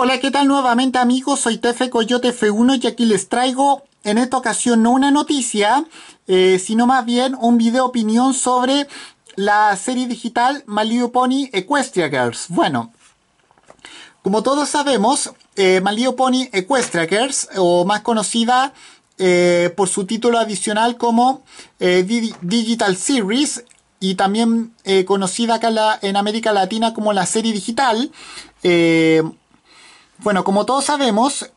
Hola, ¿qué tal nuevamente amigos? Soy Tefe Coyote F1 y aquí les traigo en esta ocasión no una noticia, eh, sino más bien un video opinión sobre la serie digital My Pony Equestria Girls. Bueno, como todos sabemos, eh, Pony Equestria Girls, o más conocida eh, por su título adicional como eh, Digital Series, y también conocida acá en América Latina como la serie digital, eh, bueno, como todos sabemos,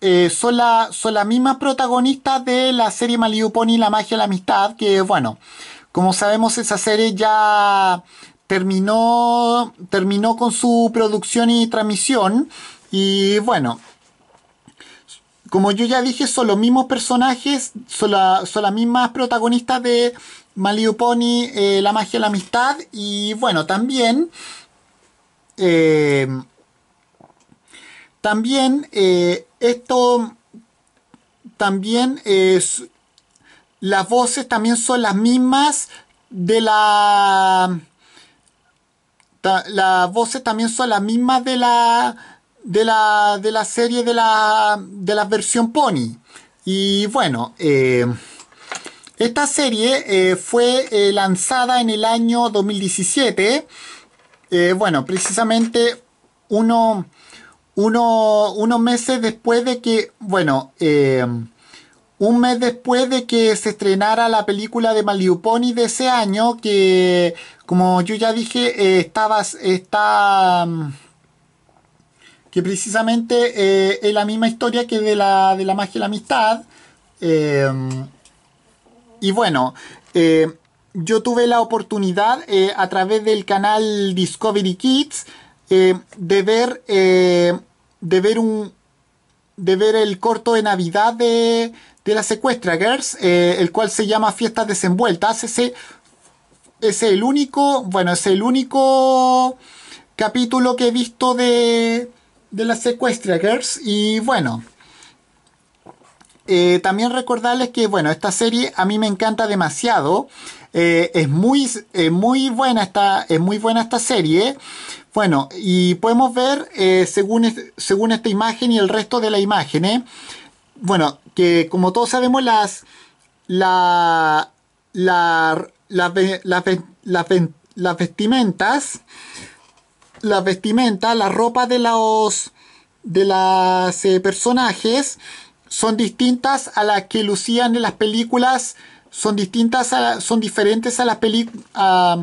eh, son, las mismas protagonistas de la serie y La magia de la amistad, que bueno, como sabemos esa serie ya terminó, terminó con su producción y transmisión y bueno, como yo ya dije, son los mismos personajes, son, las mismas protagonistas de Maliuponi, Pony, eh, La magia de la amistad y bueno, también... Eh, también eh, esto, también las voces también son las mismas de la... las voces también son las mismas de la, de la, de la serie de la, de la versión Pony. Y bueno, eh, esta serie eh, fue lanzada en el año 2017. bueno, precisamente uno unos meses después de que, bueno, eh, un mes después de que se estrenara la película de Maliuponi de ese año, que como yo ya dije, eh, estaba, está, mm, que precisamente eh, es la misma historia que de la, magia y la amistad. y bueno, yo tuve la oportunidad a través del canal Discovery Kids de ver de ver un de ver el corto de Navidad de, de la Secuestra Girls, eh, el cual se llama Fiestas Desenvueltas. Ese es el único, bueno, es el único capítulo que he visto de, de la Secuestra Girls. Y bueno, eh, también recordarles que, bueno, esta serie a mí me encanta demasiado. Eh, es muy, eh, muy buena esta, es muy buena esta serie. Bueno, y podemos ver, según, según esta imagen y el resto de la imagen, bueno, que como todos sabemos, las, las vestimentas, las vestimentas, la ropa de los, de las personajes, son distintas a las que lucían en las películas, son distintas a son diferentes a las películas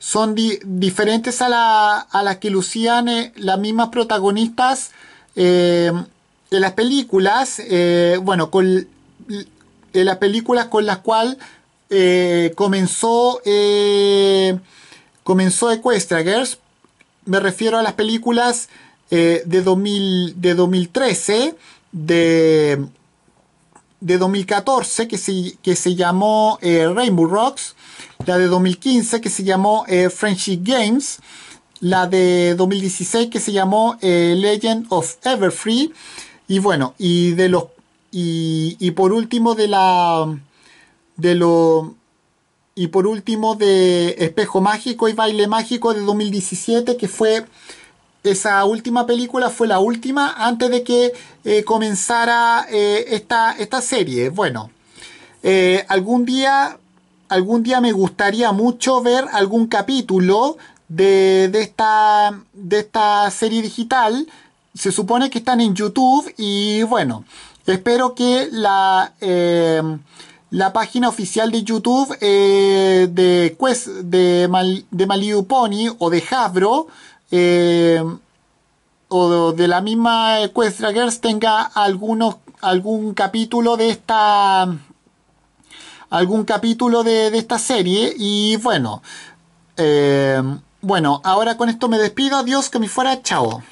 son diferentes a, la, a, las que lucían eh, las mismas protagonistas eh, en las películas, eh, bueno, con, en las películas con las cuales eh, comenzó, comenzó Equestria me refiero a las películas de, 2000, de 2013, de, de 2014 que se, que se llamó eh, Rainbow Rocks, la de 2015 que se llamó eh, Friendship Games, la de 2016 que se llamó eh, Legend of Everfree y bueno, y de los y, por último de la de lo y por último de Espejo Mágico y Baile Mágico de 2017 que fue esa última película fue la última antes de que eh, comenzara eh, esta, esta, serie. Bueno, eh, algún día, algún día me gustaría mucho ver algún capítulo de, esta, de esta serie digital. Se supone que están en YouTube y bueno, espero que la la página oficial de YouTube de de, Pony o de Hasbro eh, o de la misma Equestria Girls tenga algunos, algún capítulo de esta algún capítulo de, esta serie y bueno eh, bueno ahora con esto me despido adiós que me fuera chao